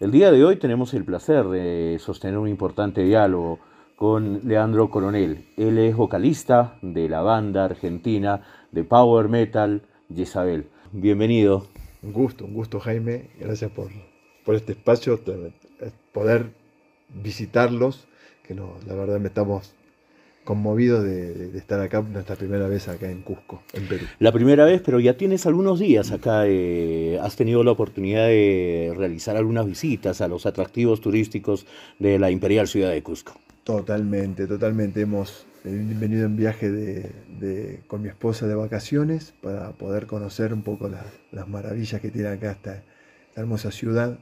El día de hoy tenemos el placer de sostener un importante diálogo con Leandro Coronel. Él es vocalista de la banda argentina de power metal Jezabel. Bienvenido. Un gusto, un gusto Jaime. Gracias por, por este espacio, poder visitarlos, que no, la verdad me estamos conmovido de, estar acá, nuestra primera vez acá en Cusco, en Perú. La primera vez, pero ya tienes algunos días acá, eh, has tenido la oportunidad de realizar algunas visitas a los atractivos turísticos de la imperial ciudad de Cusco. Totalmente, totalmente. Hemos eh, venido en viaje con mi esposa de vacaciones para poder conocer un poco las maravillas que tiene acá esta hermosa ciudad,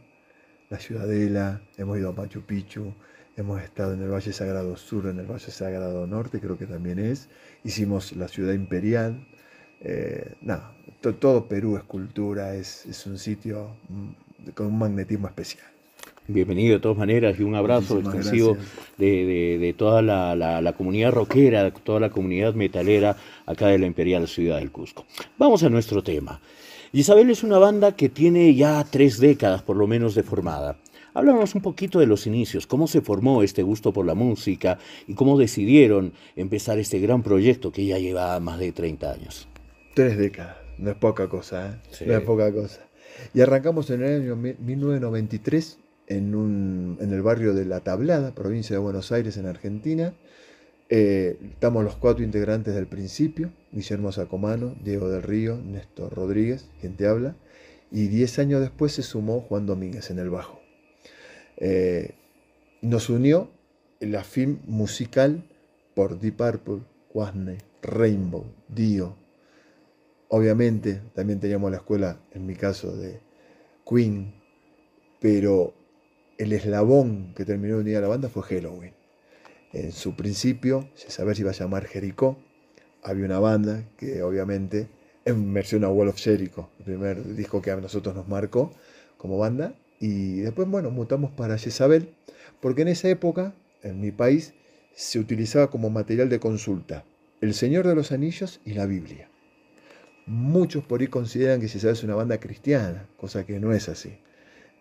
la ciudadela, hemos ido a Machu Picchu, Hemos estado en el Valle Sagrado Sur, en el Valle Sagrado Norte, creo que también es. Hicimos la ciudad imperial. Eh, nada, todo Perú es cultura, es, un sitio mm, con un magnetismo especial. Bienvenido de todas maneras y un abrazo extensivo de, toda la, la, comunidad rockera, toda la comunidad metalera acá de la Imperial Ciudad del Cusco. Vamos a nuestro tema. Isabel es una banda que tiene ya tres décadas por lo menos de formada. Háblanos un poquito de los inicios, cómo se formó este gusto por la música y cómo decidieron empezar este gran proyecto que ya lleva más de 30 años. Tres décadas, no es poca cosa, ¿eh? no es poca cosa. Y arrancamos en el año 1993 en, el barrio de La Tablada, provincia de Buenos Aires, en Argentina. Eh, estamos los cuatro integrantes del principio, Guillermo Sacomano, Diego del Río, Néstor Rodríguez, gente habla, y diez años después se sumó Juan Domínguez en el bajo. Eh, nos unió la film musical por Deep Purple, Wasney, Rainbow, Dio. Obviamente también teníamos la escuela, en mi caso, de Queen, pero el eslabón que terminó de unir a la banda fue Halloween. En su principio, sin saber si iba a llamar Jericho, había una banda que obviamente en versión a Wall of Jericho, el primer disco que a nosotros nos marcó como banda, y después, bueno, mutamos para Jezabel, porque en esa época, en mi país, se utilizaba como material de consulta El Señor de los Anillos y la Biblia. Muchos por ahí consideran que Jezabel es una banda cristiana, cosa que no es así.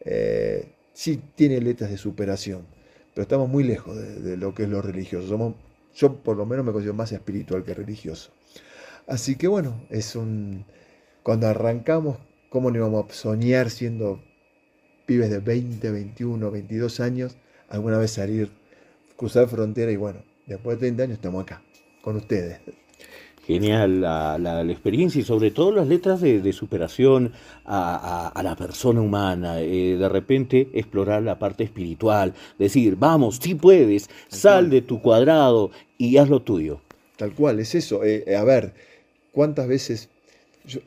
Eh, sí tiene letras de superación, pero estamos muy lejos de, lo que es lo religioso. yo por lo menos me considero más espiritual que religioso. Así que bueno, es un... Cuando arrancamos, ¿cómo no íbamos a soñar siendo pibes de 20, 21, 22 años, alguna vez salir, cruzar frontera y bueno, después de 30 años estamos acá, con ustedes. Genial la, experiencia y sobre todo las letras de, superación a, la persona humana, eh, de repente explorar la parte espiritual, decir, vamos, si puedes, sal de tu cuadrado y haz lo tuyo. Tal cual, es eso. Eh, eh, a ver, ¿cuántas veces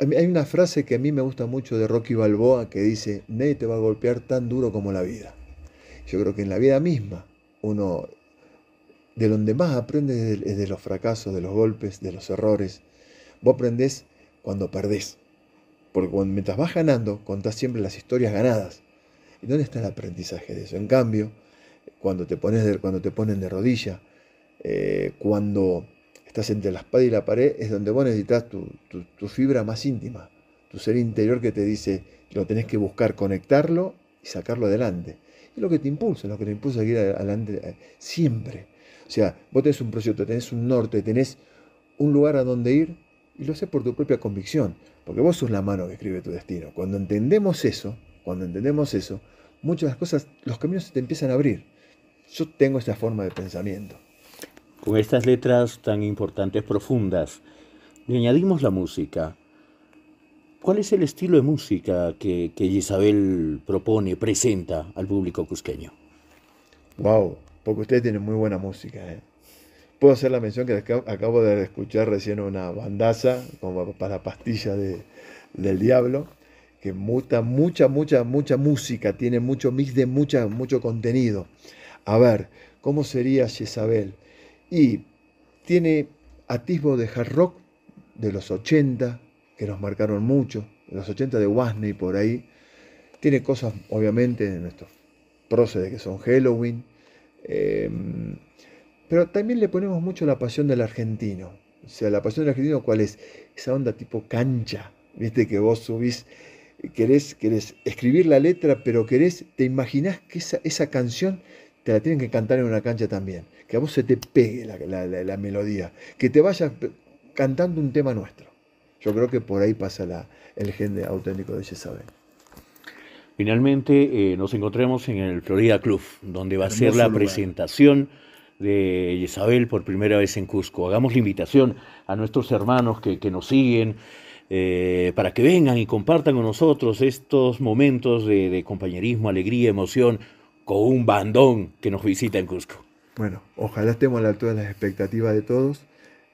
hay una frase que a mí me gusta mucho de Rocky Balboa que dice, nadie te va a golpear tan duro como la vida. Yo creo que en la vida misma, uno de donde más aprendes es de los fracasos, de los golpes, de los errores. Vos aprendés cuando perdés. Porque cuando, mientras vas ganando, contás siempre las historias ganadas. ¿Y dónde está el aprendizaje de eso? En cambio, cuando te, pones de, cuando te ponen de rodilla, eh, cuando estás entre la espada y la pared, es donde vos necesitas tu, tu, fibra más íntima, tu ser interior que te dice, lo tenés que buscar, conectarlo y sacarlo adelante. Es lo que te impulsa, lo que te impulsa a ir adelante eh, siempre. O sea, vos tenés un proyecto, tenés un norte, tenés un lugar a donde ir y lo haces por tu propia convicción, porque vos sos la mano que escribe tu destino. Cuando entendemos eso, cuando entendemos eso, muchas de las cosas, los caminos se te empiezan a abrir. Yo tengo esa forma de pensamiento. Con estas letras tan importantes, profundas, le añadimos la música. ¿Cuál es el estilo de música que, que Isabel propone, presenta al público cusqueño? Wow, porque ustedes tienen muy buena música. ¿eh? Puedo hacer la mención que acabo de escuchar recién una bandaza como para pastilla del diablo, que muta mucha, mucha, mucha música, tiene mucho mix de mucha, mucho contenido. A ver, ¿cómo sería Isabel? y tiene atisbo de hard rock de los 80, que nos marcaron mucho, de los 80 de Wasney por ahí. Tiene cosas, obviamente, de nuestros próceres que son Halloween. Em, pero también le ponemos mucho la pasión del argentino. O sea, la pasión del argentino, ¿cuál es? Esa onda tipo cancha, viste que vos subís, querés, querés escribir la letra, pero querés, te imaginás que esa, esa canción te la tienen que cantar en una cancha también. Que a vos se te pegue la, melodía, que te vayas cantando un tema nuestro. Yo creo que por ahí pasa la, el gen auténtico de Yesabel. Finalmente eh, nos encontramos en el Florida Club, donde va a ser la presentación de Yesabel por primera vez en Cusco. Hagamos la invitación a nuestros hermanos que, nos siguen eh, para que vengan y compartan con nosotros estos momentos de compañerismo, alegría, emoción, con un bandón que nos visita en Cusco. Bueno, ojalá estemos a la altura de las expectativas de todos.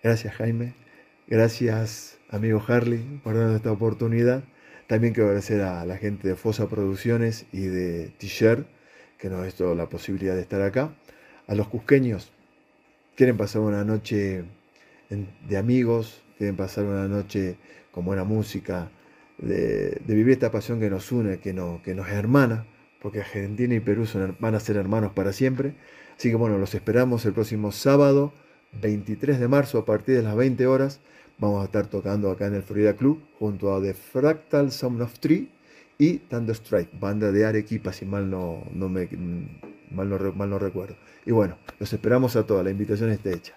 Gracias Jaime, gracias amigo Harley por darnos esta oportunidad. También quiero agradecer a la gente de Fosa Producciones y de t que nos ha dado la posibilidad de estar acá. A los cusqueños, quieren pasar una noche de amigos, quieren pasar una noche con buena música, de, vivir esta pasión que nos une, que, no, que nos hermana porque Argentina y Perú van a ser hermanos para siempre. Así que bueno, los esperamos el próximo sábado, 23 de marzo, a partir de las 20 horas. Vamos a estar tocando acá en el Florida Club junto a The Fractal Sound of Tree y Thunder Strike, banda de Arequipa, si mal no, no me, mal no, mal no recuerdo. Y bueno, los esperamos a todos, la invitación está hecha.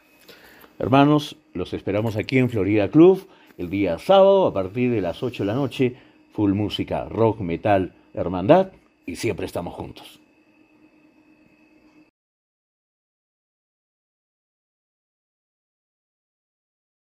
Hermanos, los esperamos aquí en Florida Club el día sábado a partir de las 8 de la noche, full música, rock, metal, hermandad y siempre estamos juntos.